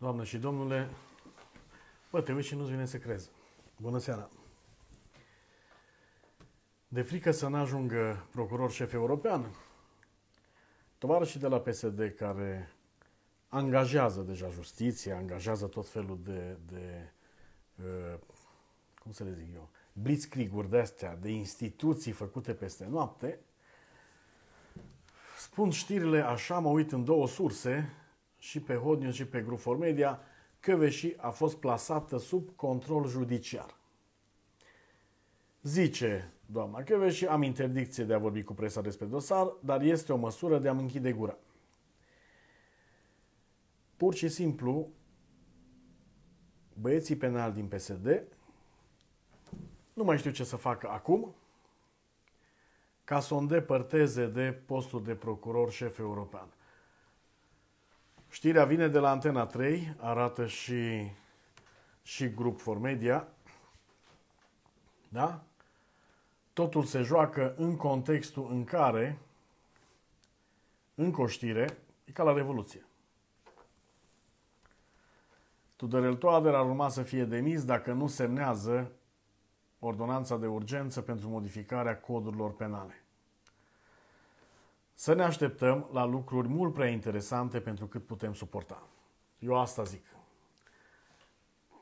Doamnă și domnule, bă, te și nu-ți vine să crezi. Bună seara! De frică să n-ajungă procuror șef european, tovarășii de la PSD care angajează deja justiția, angajează tot felul de, de uh, cum să le zic eu, blitzkrieg-uri de-astea, de instituții făcute peste noapte, spun știrile așa, mă uit în două surse, și pe Hot News și pe Grufor Media, Căveși a fost plasată sub control judiciar. Zice doamna Căveși, am interdicție de a vorbi cu presa despre dosar, dar este o măsură de a-mi închide gura. Pur și simplu, băieții penali din PSD nu mai știu ce să facă acum ca să o îndepărteze de postul de procuror șef european. Știrea vine de la Antena 3, arată și, și grup for media. Da? Totul se joacă în contextul în care, în coștire, e ca la Revoluție. Tudorel Toader ar urma să fie demis dacă nu semnează ordonanța de urgență pentru modificarea codurilor penale. Să ne așteptăm la lucruri mult prea interesante pentru cât putem suporta. Eu asta zic.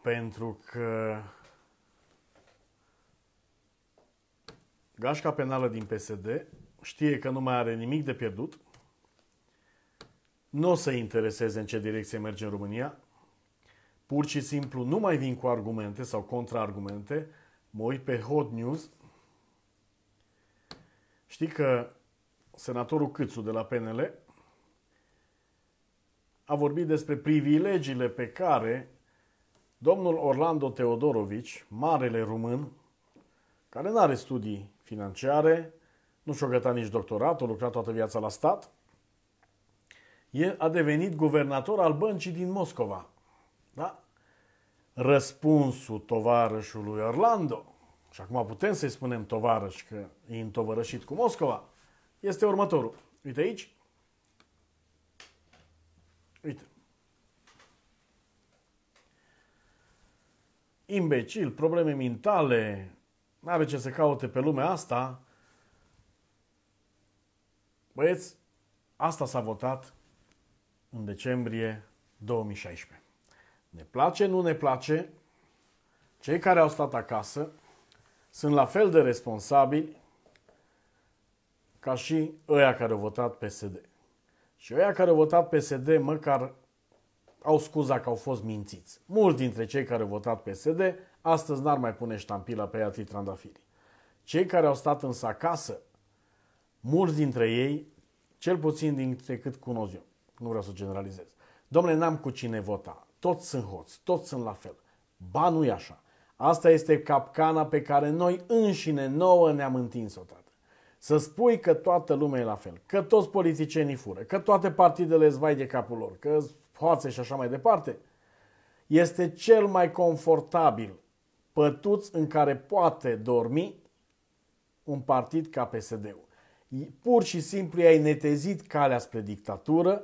Pentru că gașca penală din PSD știe că nu mai are nimic de pierdut, nu o să intereseze în ce direcție merge în România, pur și simplu nu mai vin cu argumente sau contraargumente, mă uit pe Hot News. Știi că senatorul Câțu de la PNL, a vorbit despre privilegiile pe care domnul Orlando Teodorovici, marele român, care nu are studii financiare, nu și-o gătat nici doctorat, a lucrat toată viața la stat, el a devenit guvernator al băncii din Moscova. Da? Răspunsul tovarășului Orlando, și acum putem să-i spunem tovarăș că e întovărășit cu Moscova, este următorul. Uite aici. Uite. Imbecil, probleme mentale, nu are ce să caute pe lumea asta. Băieți, asta s-a votat în decembrie 2016. Ne place, nu ne place, cei care au stat acasă sunt la fel de responsabili ca și ăia care au votat PSD. Și ăia care au votat PSD măcar au scuza că au fost mințiți. Mulți dintre cei care au votat PSD astăzi n-ar mai pune ștampila pe aia trandafiri. Cei care au stat însă acasă, mulți dintre ei, cel puțin dintre cât cunosc eu, nu vreau să generalizez, domnule, n-am cu cine vota, toți sunt hoți, toți sunt la fel. Ba nu e așa. Asta este capcana pe care noi înșine nouă ne-am întins-o, tată. Să spui că toată lumea e la fel, că toți politicienii fură, că toate partidele îți vai de capul lor, că hoațe și așa mai departe, este cel mai confortabil pătuț în care poate dormi un partid ca PSD-ul. Pur și simplu ai netezit calea spre dictatură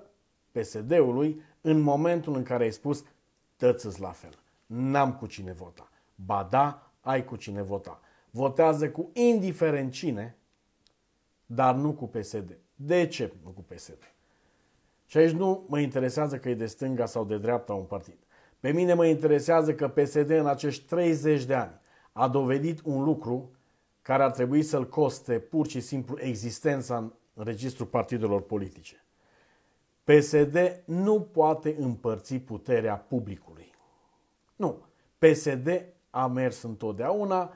PSD-ului în momentul în care ai spus tăți la fel, n-am cu cine vota. Ba da, ai cu cine vota. Votează cu indiferent cine, dar nu cu PSD. De ce nu cu PSD? Și aici nu mă interesează că e de stânga sau de dreapta un partid. Pe mine mă interesează că PSD în acești 30 de ani a dovedit un lucru care ar trebui să-l coste pur și simplu existența în registrul partidelor politice. PSD nu poate împărți puterea publicului. Nu. PSD a mers întotdeauna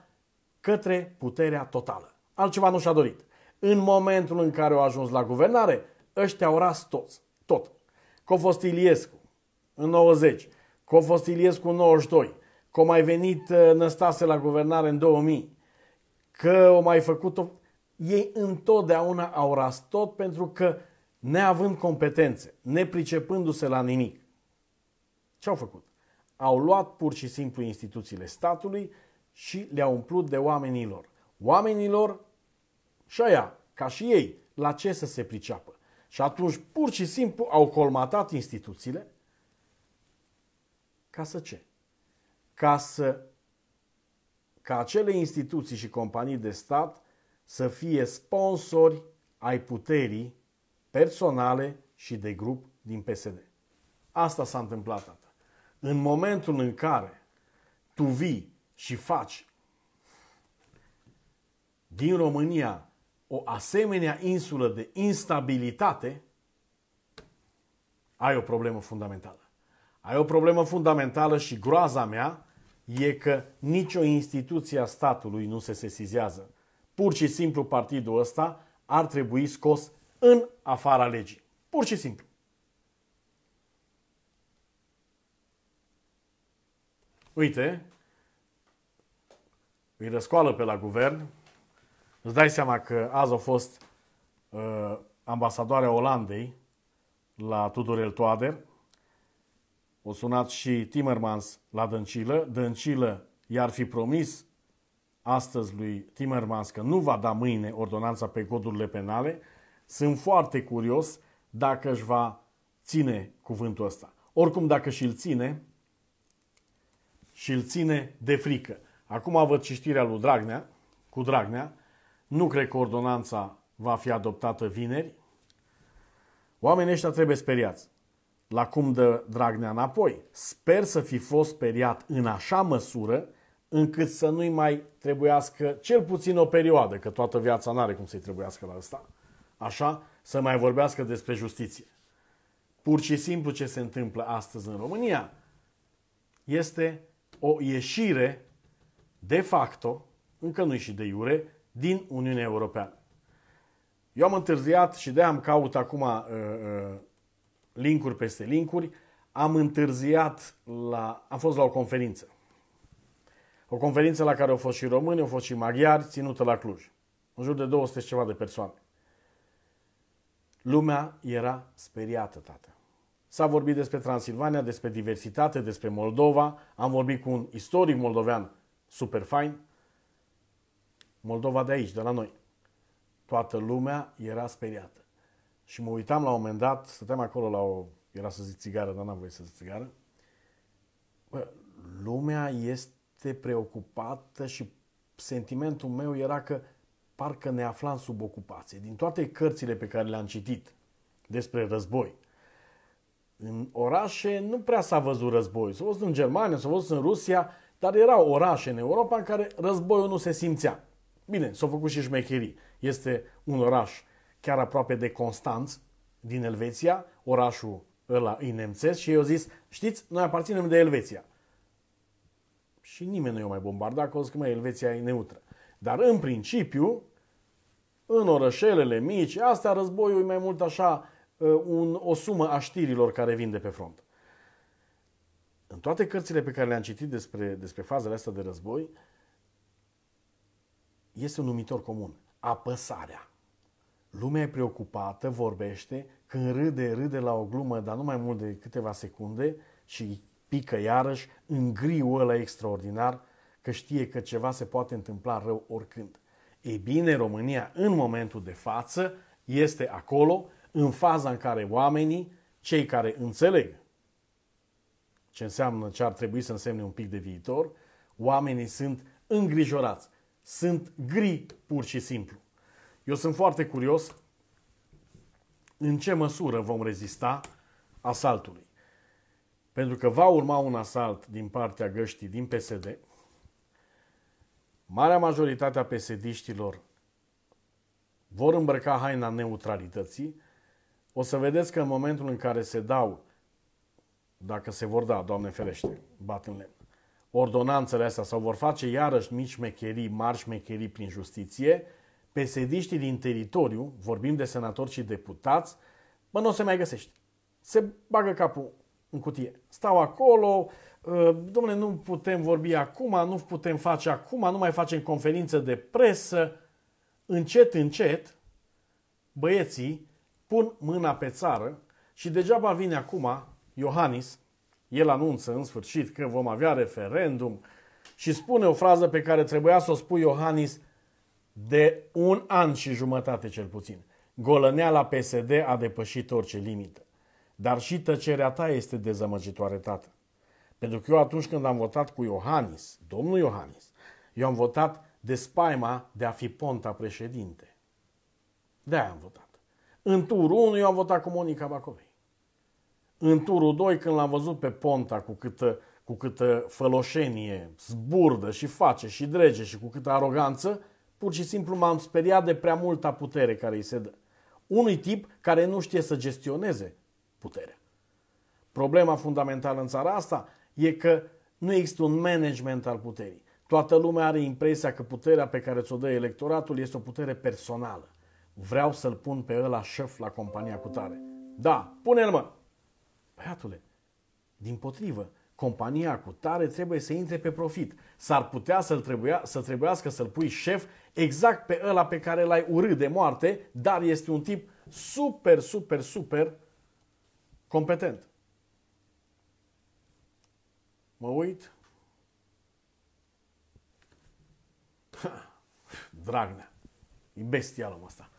către puterea totală. Altceva nu și-a dorit. În momentul în care au ajuns la guvernare, ăștia au ras toți, tot. Că a fost Iliescu în 90, că a fost Iliescu în 92, că a mai venit uh, Năstase la guvernare în 2000, că o mai făcut-o... Ei întotdeauna au ras tot pentru că neavând competențe, nepricepându-se la nimic, ce au făcut? Au luat pur și simplu instituțiile statului și le-au umplut de oamenilor. Oamenilor și aia, ca și ei, la ce să se priceapă. Și atunci pur și simplu au colmatat instituțiile ca să ce? Ca să ca acele instituții și companii de stat să fie sponsori ai puterii personale și de grup din PSD. Asta s-a întâmplat, tata. În momentul în care tu vii și faci din România o asemenea insulă de instabilitate, ai o problemă fundamentală. Ai o problemă fundamentală și groaza mea e că nicio instituție a statului nu se sesizează. Pur și simplu partidul ăsta ar trebui scos în afara legii. Pur și simplu. Uite, îi răscoală pe la guvern, Îți dai seama că azi a fost uh, ambasadoarea Olandei la Tudorel Toader. O sunat și Timmermans la Dăncilă. Dăncilă i-ar fi promis astăzi lui Timmermans că nu va da mâine ordonanța pe codurile penale. Sunt foarte curios dacă își va ține cuvântul ăsta. Oricum, dacă și-l ține, și-l ține de frică. Acum văd știrea lui Dragnea, cu Dragnea, nu cred că ordonanța va fi adoptată vineri. Oamenii ăștia trebuie speriați. La cum dă Dragnea înapoi. Sper să fi fost speriat în așa măsură încât să nu-i mai trebuiască cel puțin o perioadă, că toată viața nu are cum să-i trebuiască la asta, așa, să mai vorbească despre justiție. Pur și simplu ce se întâmplă astăzi în România este o ieșire de facto, încă nu și de iure, din Uniunea Europeană. Eu am întârziat și de am caut acum uh, uh, linkuri peste linkuri. Am întârziat la... am fost la o conferință. O conferință la care au fost și români, au fost și maghiari, ținută la Cluj. În jur de 200 ceva de persoane. Lumea era speriată, tată. S-a vorbit despre Transilvania, despre diversitate, despre Moldova. Am vorbit cu un istoric moldovean super fain. Moldova de aici, de la noi. Toată lumea era speriată. Și mă uitam la un moment dat, stăteam acolo la o, era să zic țigară, dar n-am voie să zic țigară. Bă, lumea este preocupată și sentimentul meu era că parcă ne aflam sub ocupație. Din toate cărțile pe care le-am citit despre război, în orașe nu prea s-a văzut război. S-a văzut în Germania, s-a văzut în Rusia, dar erau orașe în Europa în care războiul nu se simțea. Bine, s-au făcut și șmecherii. Este un oraș chiar aproape de Constanț, din Elveția, orașul ăla îi nemțesc și eu zis, știți, noi aparținem de Elveția. Și nimeni nu i-a mai bombardat, că că mai Elveția e neutră. Dar în principiu, în orășelele mici, astea războiul e mai mult așa uh, un, o sumă a știrilor care vin de pe front. În toate cărțile pe care le-am citit despre, despre fazele astea de război, uh, este un numitor comun. Apăsarea. Lumea e preocupată, vorbește, când râde, râde la o glumă, dar nu mai mult de câteva secunde și pică iarăși în griul ăla extraordinar că știe că ceva se poate întâmpla rău oricând. Ei bine, România în momentul de față este acolo, în faza în care oamenii, cei care înțeleg ce înseamnă ce ar trebui să însemne un pic de viitor, oamenii sunt îngrijorați sunt gri pur și simplu. Eu sunt foarte curios în ce măsură vom rezista asaltului. Pentru că va urma un asalt din partea găștii din PSD. Marea majoritate a psd vor îmbrăca haina neutralității. O să vedeți că în momentul în care se dau, dacă se vor da, Doamne ferește, bat în lemn, ordonanțele astea sau vor face iarăși mici mecherii, mari mecherii prin justiție, pesediștii din teritoriu, vorbim de senatori și deputați, mă, nu o să mai găsești. Se bagă capul în cutie. Stau acolo, uh, domnule, nu putem vorbi acum, nu putem face acum, nu mai facem conferință de presă. Încet, încet, băieții pun mâna pe țară și degeaba vine acum Iohannis, el anunță în sfârșit că vom avea referendum și spune o frază pe care trebuia să o spui Iohannis de un an și jumătate cel puțin. Golăneala PSD a depășit orice limită. Dar și tăcerea ta este dezamăgitoare, tată. Pentru că eu atunci când am votat cu Iohannis, domnul Iohannis, eu am votat de spaima de a fi Ponta președinte. De-aia am votat. În turul 1 eu am votat cu Monica Bacovei. În turul 2, când l-am văzut pe Ponta cu câtă, cu câtă făloșenie, zburdă și face și drege și cu câtă aroganță, pur și simplu m-am speriat de prea multă putere care îi se dă. Unui tip care nu știe să gestioneze puterea. Problema fundamentală în țara asta e că nu există un management al puterii. Toată lumea are impresia că puterea pe care ți-o dă electoratul este o putere personală. Vreau să-l pun pe ăla șef la compania cu tare. Da, pune-l mă! Băiatule, din potrivă, compania cu tare trebuie să intre pe profit. S-ar putea să-l trebuia, să trebuiască să-l pui șef exact pe ăla pe care l-ai urât de moarte, dar este un tip super, super, super competent. Mă uit. Dragnea. E bestial ăsta.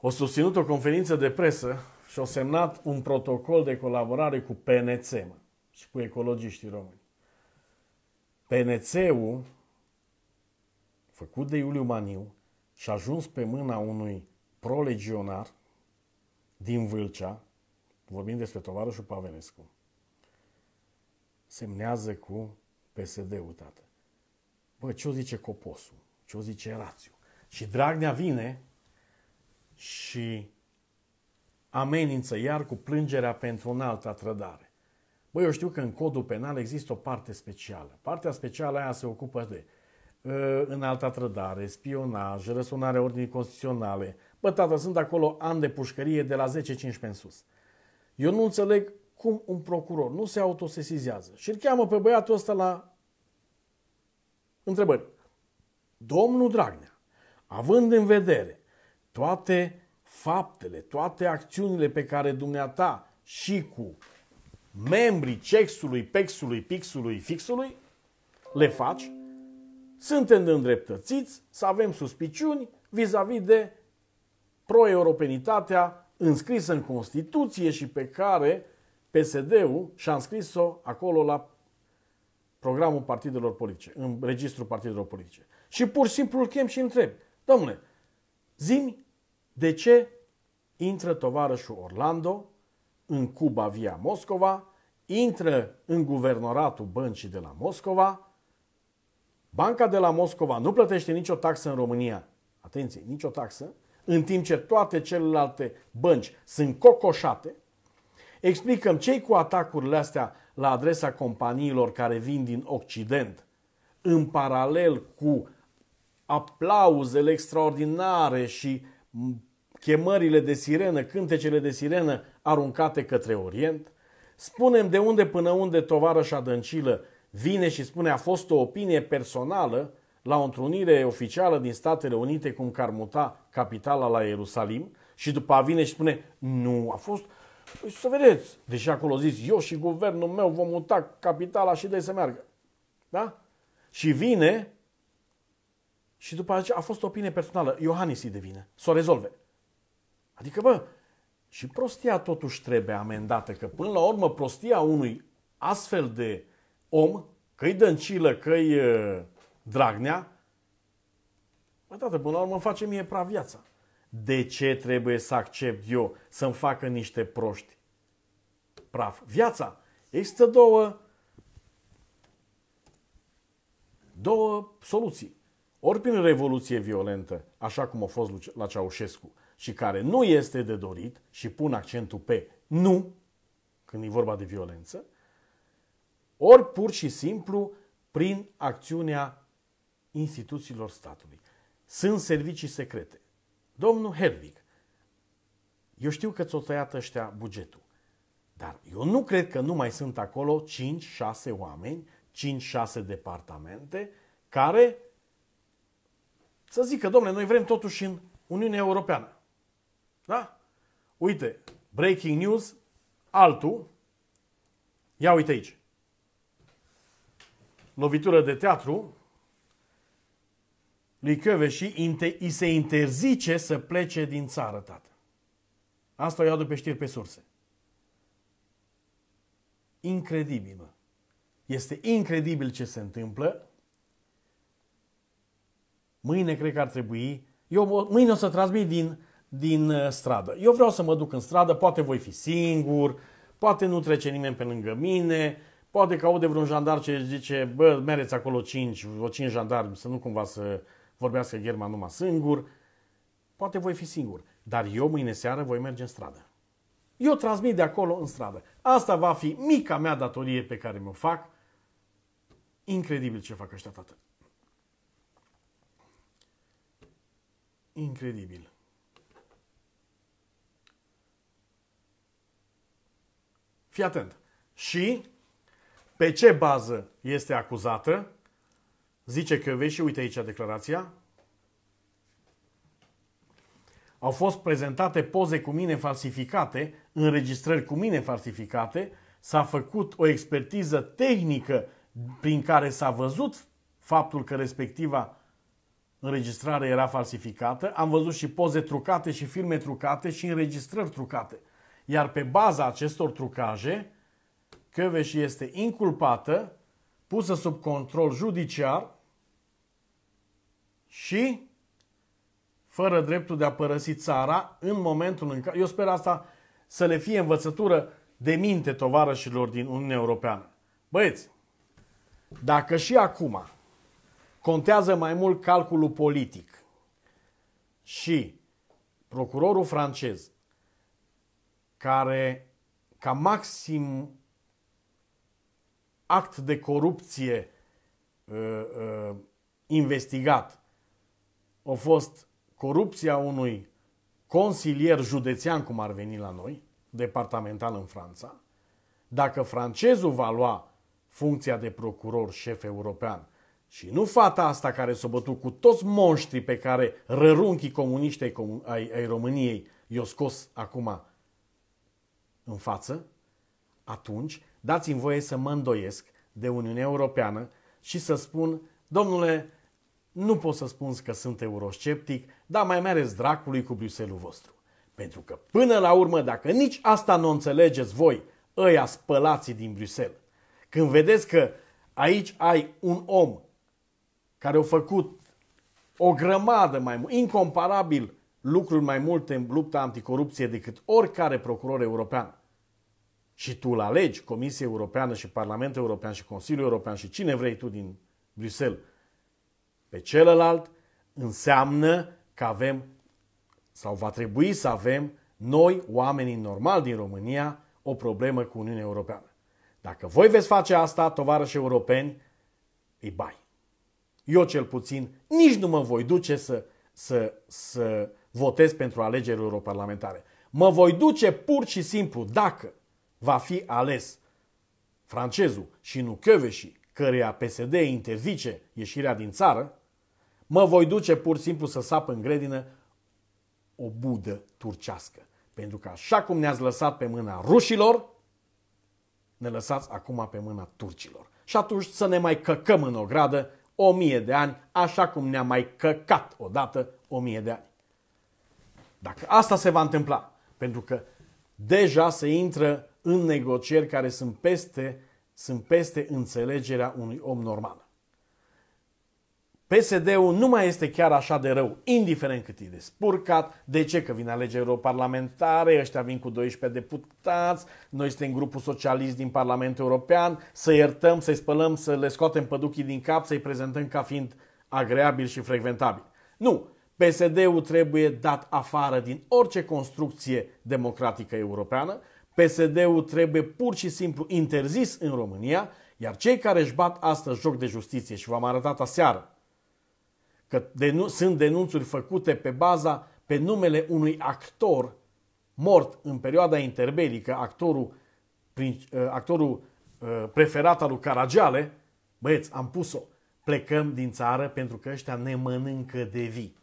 O susținut o conferință de presă și-au semnat un protocol de colaborare cu PNC mă, și cu ecologiștii români. PNC-ul, făcut de Iuliu Maniu, și a ajuns pe mâna unui prolegionar din Vâlcea, vorbim despre tovarășul Pavenescu, semnează cu PSD-ul, tată. Bă, ce o zice Coposul? Ce o zice Rațiu? Și Dragnea vine și amenință iar cu plângerea pentru un altă trădare. Băi, eu știu că în codul penal există o parte specială. Partea specială aia se ocupă de uh, ă, în alta trădare, spionaj, răsunarea ordinii constituționale. Bă, tată, sunt acolo ani de pușcărie de la 10-15 în sus. Eu nu înțeleg cum un procuror nu se autosesizează și îl cheamă pe băiatul ăsta la întrebări. Domnul Dragnea, având în vedere toate faptele, toate acțiunile pe care dumneata și cu membrii cexului, pexului, pixului, fixului le faci, suntem îndreptățiți să avem suspiciuni vis-a-vis de pro-europenitatea înscrisă în Constituție și pe care PSD-ul și-a înscris-o acolo la programul partidelor politice, în registrul partidelor politice. Și pur și simplu îl chem și întreb, domnule, zimi de ce intră tovarășul Orlando în Cuba via Moscova, intră în guvernoratul băncii de la Moscova, banca de la Moscova nu plătește nicio taxă în România, atenție, nicio taxă, în timp ce toate celelalte bănci sunt cocoșate, explicăm cei cu atacurile astea la adresa companiilor care vin din Occident, în paralel cu aplauzele extraordinare și chemările de sirenă, cântecele de sirenă aruncate către Orient? Spunem de unde până unde tovarășa Dăncilă vine și spune a fost o opinie personală la o întrunire oficială din Statele Unite cum că ar muta capitala la Ierusalim și după a vine și spune nu, a fost, păi să vedeți, deși acolo zis eu și guvernul meu vom muta capitala și de să meargă. Da? Și vine și după aceea a fost o opinie personală. Iohannis îi devine. Să o rezolve. Adică, bă, și prostia totuși trebuie amendată, că până la urmă prostia unui astfel de om, că-i Dăncilă, că-i uh, Dragnea, bă, tată, până la urmă îmi face mie praf viața. De ce trebuie să accept eu să-mi facă niște proști? Praf. Viața. Există două, două soluții. Ori prin revoluție violentă, așa cum a fost la Ceaușescu, și care nu este de dorit și pun accentul pe nu, când e vorba de violență, ori pur și simplu prin acțiunea instituțiilor statului. Sunt servicii secrete. Domnul Herwig, eu știu că ți-o tăiat ăștia bugetul, dar eu nu cred că nu mai sunt acolo 5-6 oameni, 5-6 departamente care să zică, domnule, noi vrem totuși în Uniunea Europeană. Da? Uite, breaking news, altul. Ia uite aici. Lovitură de teatru. Lui și îi se interzice să plece din țară, tată. Asta o iau după știri pe surse. Incredibil, mă. Este incredibil ce se întâmplă. Mâine cred că ar trebui... Eu mâine o să transmit din din uh, stradă. Eu vreau să mă duc în stradă, poate voi fi singur, poate nu trece nimeni pe lângă mine, poate că aude vreun jandar ce zice, bă, mereți acolo 5, o 5 jandarmi, să nu cumva să vorbească Germa numai singur. Poate voi fi singur, dar eu mâine seară voi merge în stradă. Eu transmit de acolo în stradă. Asta va fi mica mea datorie pe care mi-o fac. Incredibil ce fac ăștia, tată. Incredibil. Fii atent. Și pe ce bază este acuzată? Zice că și uite aici declarația. Au fost prezentate poze cu mine falsificate, înregistrări cu mine falsificate, s-a făcut o expertiză tehnică prin care s-a văzut faptul că respectiva înregistrare era falsificată, am văzut și poze trucate și filme trucate și înregistrări trucate. Iar pe baza acestor trucaje, Căveș este inculpată, pusă sub control judiciar și fără dreptul de a părăsi țara în momentul în care... Eu sper asta să le fie învățătură de minte tovarășilor din Uniunea Europeană. Băieți, dacă și acum contează mai mult calculul politic și procurorul francez care ca maxim act de corupție uh, uh, investigat a fost corupția unui consilier județean, cum ar veni la noi, departamental în Franța, dacă francezul va lua funcția de procuror șef european și nu fata asta care s-a bătut cu toți monștrii pe care rărunchii comuniști ai, ai, României i o scos acum în față, atunci dați-mi voie să mă îndoiesc de Uniunea Europeană și să spun, domnule, nu pot să spun că sunt eurosceptic, dar mai mereți dracului cu Bruxelles vostru. Pentru că până la urmă, dacă nici asta nu înțelegeți voi, ăia spălații din Bruxelles, când vedeți că aici ai un om care a făcut o grămadă mai incomparabil lucruri mai multe în lupta anticorupție decât oricare procuror european, și tu îl alegi, Comisia Europeană și Parlamentul European și Consiliul European și cine vrei tu din Bruxelles, pe celălalt, înseamnă că avem sau va trebui să avem noi, oamenii normali din România, o problemă cu Uniunea Europeană. Dacă voi veți face asta, tovarăși europeni, îi bai. Eu cel puțin nici nu mă voi duce să, să, să votez pentru alegerile europarlamentare. Mă voi duce pur și simplu dacă va fi ales francezul și nu Căveșii, căreia PSD interzice ieșirea din țară, mă voi duce pur și simplu să sap în grădină o budă turcească. Pentru că așa cum ne-ați lăsat pe mâna rușilor, ne lăsați acum pe mâna turcilor. Și atunci să ne mai căcăm în gradă o mie de ani, așa cum ne-a mai căcat odată o mie de ani. Dacă asta se va întâmpla, pentru că deja se intră în negocieri care sunt peste, sunt peste înțelegerea unui om normal. PSD-ul nu mai este chiar așa de rău, indiferent cât e de spurcat. De ce? Că vin alegeri europarlamentare, ăștia vin cu 12 deputați, noi suntem grupul socialist din Parlamentul European, să iertăm, să-i spălăm, să le scoatem păduchii din cap, să-i prezentăm ca fiind agreabil și frecventabil. Nu! PSD-ul trebuie dat afară din orice construcție democratică europeană PSD-ul trebuie pur și simplu interzis în România, iar cei care își bat astăzi joc de justiție, și v-am arătat aseară, că denu- sunt denunțuri făcute pe baza, pe numele unui actor mort în perioada interbelică, actorul, prin, ă, actorul ă, preferat al lui Caragiale, băieți, am pus-o, plecăm din țară pentru că ăștia ne mănâncă de vii.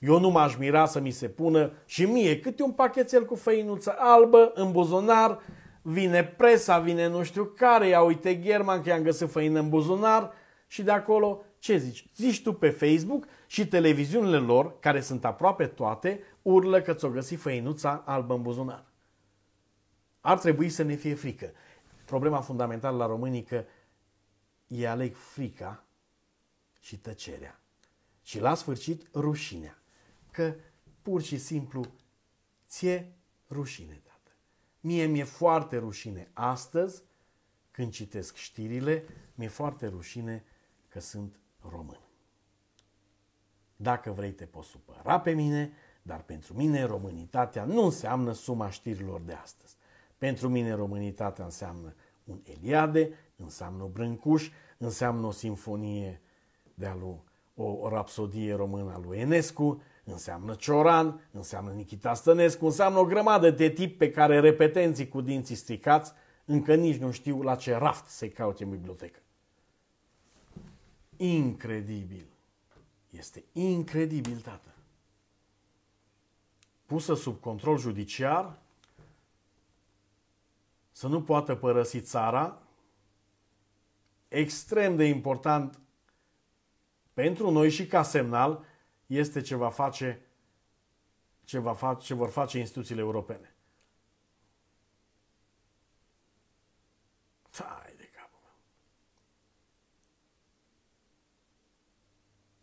Eu nu m-aș mira să mi se pună și mie câte un pachetel cu făinuță albă în buzunar, vine presa, vine nu știu care, ia uite German că i-am găsit făină în buzunar și de acolo ce zici? Zici tu pe Facebook și televiziunile lor, care sunt aproape toate, urlă că ți-o găsi făinuța albă în buzunar. Ar trebui să ne fie frică. Problema fundamentală la românii că e aleg frica și tăcerea. Și la sfârșit rușinea că pur și simplu ți-e rușine, tată. Mie mi-e foarte rușine astăzi când citesc știrile, mi-e foarte rușine că sunt român. Dacă vrei te poți supăra pe mine, dar pentru mine românitatea nu înseamnă suma știrilor de astăzi. Pentru mine românitatea înseamnă un Eliade, înseamnă o Brâncuș, înseamnă o sinfonie de a lui, o rapsodie română a lui Enescu, înseamnă Cioran, înseamnă Nichita Stănescu, înseamnă o grămadă de tip pe care repetenții cu dinții stricați încă nici nu știu la ce raft să-i caute în bibliotecă. Incredibil. Este incredibil, tată. Pusă sub control judiciar, să nu poată părăsi țara, extrem de important pentru noi și ca semnal este ce va face ce, va face, ce vor face instituțiile europene. Hai de capul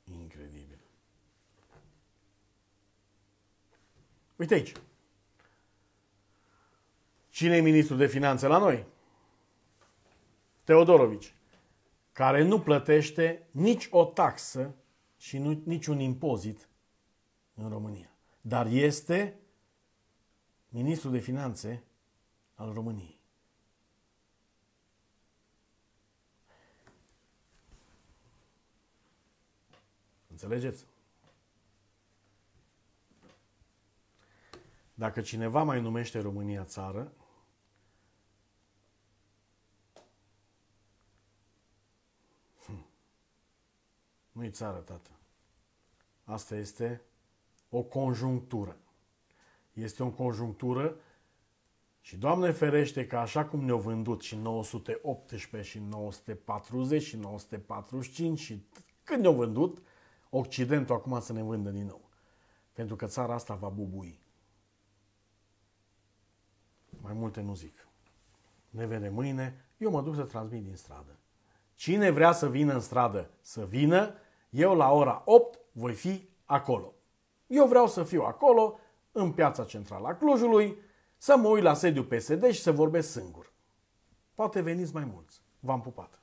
meu. Incredibil. Uite aici. Cine e ministrul de finanțe la noi? Teodorovici, care nu plătește nici o taxă și nu, niciun impozit în România. Dar este ministrul de finanțe al României. Înțelegeți? Dacă cineva mai numește România țară, Nu i țară, tată. Asta este o conjunctură. Este o conjunctură și Doamne ferește că așa cum ne-au vândut și 918 și 940 și 945 și când ne-au vândut, Occidentul acum să ne vândă din nou. Pentru că țara asta va bubui. Mai multe nu zic. Ne vedem mâine. Eu mă duc să transmit din stradă. Cine vrea să vină în stradă, să vină eu la ora 8 voi fi acolo. Eu vreau să fiu acolo, în piața centrală a Clujului, să mă uit la sediul PSD și să vorbesc singur. Poate veniți mai mulți. V-am pupat!